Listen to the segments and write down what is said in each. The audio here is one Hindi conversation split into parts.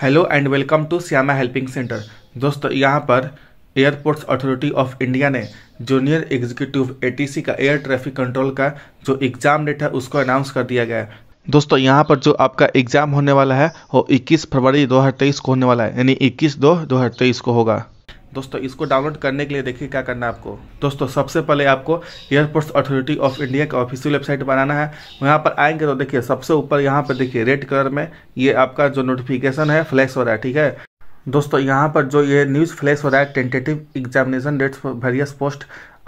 hello and welcome to Shyama helping centre दोस्तों यहाँ पर एयरपोर्ट्स अथॉरिटी ऑफ इंडिया ने जूनियर एग्जीक्यूटिव एटीसी का एयर ट्रैफिक कंट्रोल का जो एग्ज़ाम डेट है उसको अनाउंस कर दिया गया है दोस्तों यहाँ पर जो आपका एग्ज़ाम होने वाला है वो 21 फरवरी 2023 को होने वाला है यानी 21 दो 2023 को होगा दोस्तों इसको डाउनलोड करने के लिए देखिए क्या करना है आपको दोस्तों सबसे पहले आपको एयरपोर्ट्स अथॉरिटी ऑफ इंडिया का ऑफिशियल वेबसाइट बनाना है यहाँ पर आएंगे तो देखिए सबसे ऊपर यहाँ पर देखिए रेड कलर में ये आपका जो नोटिफिकेशन है फ्लैश हो रहा है ठीक है दोस्तों यहाँ पर जो ये न्यूज़ फ्लैश हो रहा है tentative examination dates for various post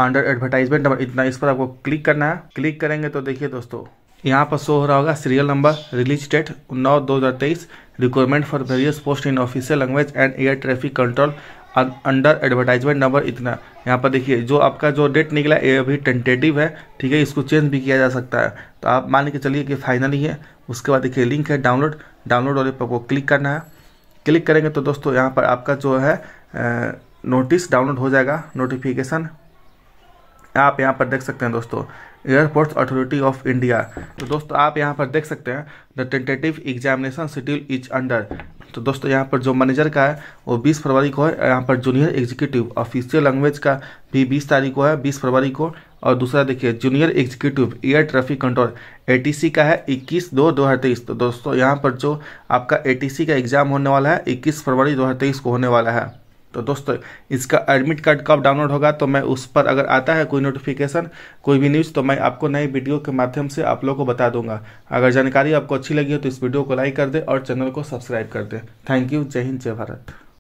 under advertisement number इतना इस पर आपको क्लिक करना है क्लिक करेंगे तो देखिए दोस्तों यहाँ पर शो हो रहा होगा सीरियल नंबर रिलीज डेट नौ दो हज़ार तेईस requirement for various post in official language and air traffic control under advertisement number इतना यहाँ पर देखिए जो आपका जो डेट निकला ये अभी टेंटेटिव है ठीक है इसको चेंज भी किया जा सकता है तो आप मान के चलिए कि फाइनली है उसके बाद देखिए लिंक है डाउनलोड डाउनलोड वाले पर को क्लिक करना है क्लिक करेंगे तो दोस्तों यहाँ पर आपका जो है नोटिस अं, डाउनलोड हो जाएगा नोटिफिकेशन आप यहाँ पर देख सकते हैं दोस्तों एयरपोर्ट्स अथॉरिटी ऑफ इंडिया तो दोस्तों आप यहाँ पर देख सकते हैं the tentative examination schedule is under तो दोस्तों यहाँ पर जो मैनेजर का है वो 20 फरवरी को है यहाँ पर जूनियर एग्जीक्यूटिव ऑफिशियल लैंग्वेज का भी 20 तारीख को है 20 फरवरी को और दूसरा देखिए junior executive air traffic control ATC का है 21 दो दो तो दोस्तों यहाँ पर जो आपका एटीसी का एग्ज़ाम होने वाला है 21 फरवरी 2023 को होने वाला है तो दोस्तों इसका एडमिट कार्ड कब डाउनलोड होगा तो मैं उस पर अगर आता है कोई नोटिफिकेशन कोई भी न्यूज़ तो मैं आपको नए वीडियो के माध्यम से आप लोगों को बता दूंगा अगर जानकारी आपको अच्छी लगी हो तो इस वीडियो को लाइक कर दें और चैनल को सब्सक्राइब कर दें थैंक यू जय हिंद जय भारत